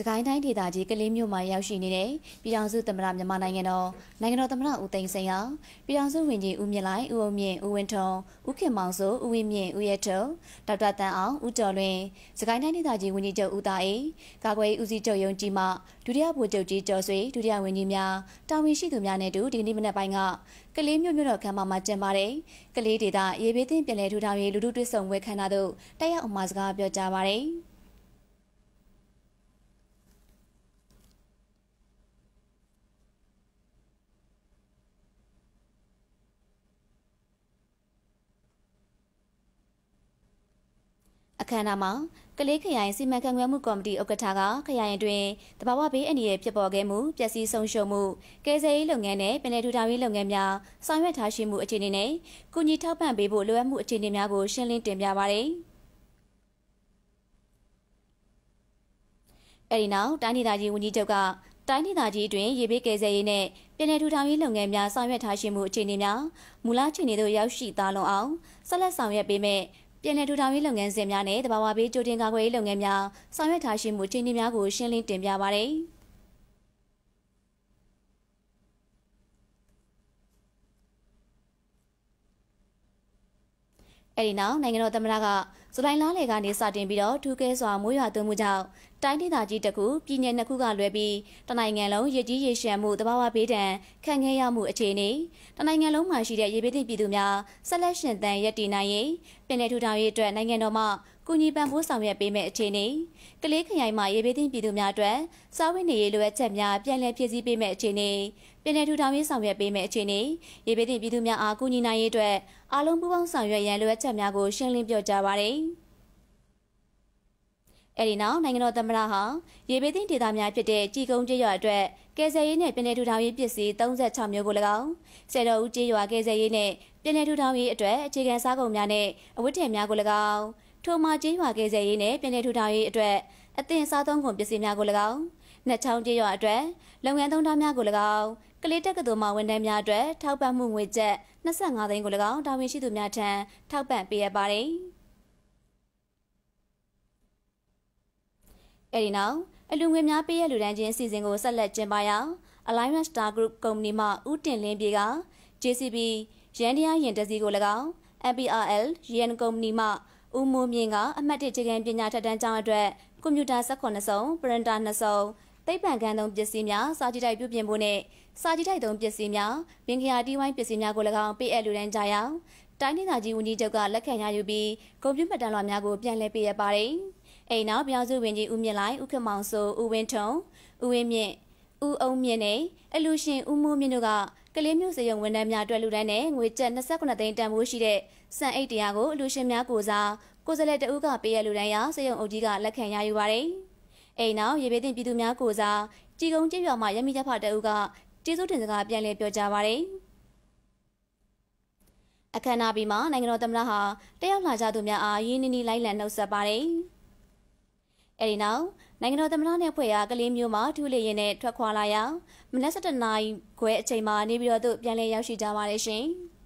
စကိုင်းတိုင်းဒေသကြီးကလေးမြို့မှာရောက်ရှိနေတဲ့ပြည်ထောင်စုသမ္မတမြန်မာနိုင်ငံတော်နိုင်ငံတော်သမ္မတဦးသိန်းစိန်အောင်ပြည်ထောင်စုဝန်ကြီးဦးမြင့်လိုက်ဦးအောင်မြင့်ဦးဝင်းထွန်းဦးခင်မောင်စိုးဦးဝင်းမြင့်ဦးရဲထုံဒေါက်တာတန်အောင်ဦးကျော်လွင်စကိုင်းတိုင်းဒေသကြီးဝန်ကြီးချုပ်ဦးသားအေးကာကွယ်ဦးစီးချုပ်ယုံကြည်မှဒုတိယဗိုလ်ချုပ်ကြီးကျော်ဆွေဒုတိယဝန်ကြီးများတာဝန်ရှိသူများနဲ့တူဒီနေ့မနက်ပိုင်းကကလေးမြို့မြို့တော်ခမ်းမမှာကျင်းပတဲ့ကလေးဒေသရေဘေးသင်းပြည်နယ်ထူထောင်ရေးလူထုတွေ့ဆုံဝဲခမ်းနားသို့တက်ရောက်အမှာစကားပြောကြားပါတယ်။အခမ်းအနားမှာကလေးခရိုင်စီမံခန့်ခွဲမှုကော်မတီဥက္ကဋ္ဌကခရိုင်အတွင်းတဘာဝဘေးအန္တရာယ်ဖြစ်ပေါ်ခဲ့မှုပျက်စီးဆုံးရှုံးမှုကယ်ဆယ်ရေးလုပ်ငန်းနဲ့ပင်လယ်ထူထောင်ရေးလုပ်ငန်းများဆောင်ရွက်ထားရှိမှုအခြေအနေနဲ့ကုညီထောက်ပံ့ပေးဖို့လိုအပ်မှုအခြေအနေများကိုရှင်းလင်းတင်ပြပါရယ်အဲဒီနောက်တိုင်းဒေသကြီးဝန်ကြီးချုပ်ကတိုင်းဒေသကြီးအတွင်းရေဘေးကယ်ဆယ်ရေးနဲ့ပြည်내ထူထောင်ရေးလုပ်ငန်းများဆောင်ရွက်ထားရှိမှုအခြေအနေများမူလအခြေအနေသို့ရောက်ရှိသားလွန်အောင်ဆက်လက်ဆောင်ရွက်ပေးမယ်ပြည်내ထူထောင်ရေးလုပ်ငန်းစဉ်များနဲ့တဘာဝဘေးကြိုတင်ကာကွယ်ရေးလုပ်ငန်းများဆောင်ရွက်ထားရှိမှုအခြေအနေများကိုရှင်းလင်းတင်ပြပါရစေ။အဲဒီနောက်နိုင်ငံတော်သမ္မတကဇူလိုင်လလယ်ကနေစတင်ပြီးတော့ထူးကဲစွာမိုးရွာသွန်းမှုကြောင့်တိုင်းဒေသကြီးတစ်ခုပြည်နယ်နှစ်ခုကလွဲပြီးတနိုင်ငံလုံးရေကြီးရေရှမ်းမှုတဘာဝဘေးဒဏ်ခံခဲ့ရမှုအခြေအနေတနိုင်ငံလုံးမှာရှိတဲ့ရေဘေးသင့်ပြည်သူများဆက်လက်ရှင်သန်ရပ်တည်နိုင်ရေးပြည်내ထူထောင်ရေးအတွက်နိုင်ငံတော်မှကုညီပံ့ပိုးဆောင်ရွက်ပေးမယ့်အခြေအနေကလေးခရိုင်မှာရေဘေးသင့်ပြည်သူများအတွက်စားဝတ်နေရေးလိုအပ်ချက်များပြန်လည်ဖြည့်ဆည်းပေးမယ့်အခြေအနေပြည်내ထူထောင်ရေးဆောင်ရွက်ပေးမယ့်အခြေအနေရေဘေးသင့်ပြည်သူများအားကုညီနိုင်ရေးအတွက်အားလုံးပူးပေါင်းဆောင်ရွက်ရန်လိုအပ်ချက်များကိုရှင်းလင်းပြောကြားပါရယ်အဲဒီနောက်နိုင်ငံတော်သမ္မတဟာရေဘေးသင့်ဒေသများဖြစ်တဲ့ကြည်ကုန်းကျေးရွာအတွက်ကယ်ဆယ်ရေးနဲ့ပြည်내ထူထောင်ရေးပစ္စည်း36မျိုးကို၎င်းဆယ်တော်ဦးကျေးရွာကယ်ဆယ်ရေးနဲ့ပြည်내ထူထောင်ရေးအတွက်အခြေခံစားကုန်များနဲ့အဝတ်ထည်များကို၎င်းထိုမှာကျေးရွာကယ်ဆယ်ရေးနဲ့ပြည်내ထူထောင်ရေးအတွက်အသင်စားသုံးကုန်ပစ္စည်းများကို၎င်း၊နှစ်ချောင်းကျေးရွာအတွက်လုပ်ငန်းသုံးသားများကို၎င်း၊ကလေးတက္ကသိုလ်မှဝန်ထမ်းများအတွက်ထောက်ပံ့မှုငွေကျပ်25သိန်းကို၎င်းတာဝန်ရှိသူများထံထောက်ပံ့ပေးရပါတယ်။အဲဒီနောက်အလူငွေများပေးရလူတန်းချင်းအစီအစဉ်ကိုဆက်လက်ကျင်းပရအောင် Alliance Star Group ကုမ္ပဏီမှဦးတင်လင်းပြေက JCB ရန်တရားရင်တစည်းကို၎င်း MPRL ရန်ကုမ္ပဏီမှဦးမိုးမြင့်ကအမှတ်၁ခြေခံပညာထက်တန်းကျောင်းအတွက်ကွန်ပျူတာ18စုံပရင်တာ2စုံသိပ္ပံကဏ္ဍုံပစ္စည်းများစာကြည့်တိုက်ပြုပြင်ဖို့နဲ့စာကြည့်တိုက်သုံးပစ္စည်းများမင်္ဂလာတီးဝိုင်းပစ္စည်းများကို၎င်းပေးအပ်လူတန်းကြရန်တိုင်းဒေသကြီးဝန်ကြီးချုပ်ကလက်ခံရယူပြီးကွန်ပျူတာတန်လွှာများကိုပြန်လည်ပေးရပါတယ်။အိမ်နောက်ပြောင်စုဝန်ကြီးဦးမြင့်လိုက်ဦးခင်မောင်စိုးဦးဝင်းထုံဦးဝင်းမြင့်ဦးအုံးမြင့်နဲ့အလူရှင်ဦးမိုးမြင့်တို့ကကလေးမျိုးစရုံဝန်ထမ်းများအတွက်လူတိုင်းနဲ့ငွေကျပ်29သိန်းတန်ဖိုးရှိတဲ့စံအိတ်တရားကိုလူရှင်များကိုစားကိုယ်စားလှယ်တဦးကပေးရလူတိုင်းရာစရုံအုပ်ကြီးကလက်ခံရယူပါတယ်။အိမ်နောက်ရေဘေးတင်ပြည်သူများကိုစားကြည်ကုန်းကျေးရွာမှာရမိကြဖတအုပ်ကကျေးဇူးတင်စကားပြန်လည်ပြောကြားပါတယ်။အခမ်းအနားပြီးမှနိုင်ငံတော်သမ္မတဟာတက်ရောက်လာကြသူများအားရင်းနှီးနှီးလိုက်လံနှုတ်ဆက်ပါတယ်။အဲဒီနောက်နိုင်ငံတော်သမ္မတနဲ့ဖွဲ့အားကလေးမျိုးမှာထူးလေရင်နဲ့ထွက်ခွာလာရမနက်7:00နာရီခွဲအချိန်မှာနေပြည်တော်သို့ပြန်လည်ရောက်ရှိကြပါတယ်ရှင်။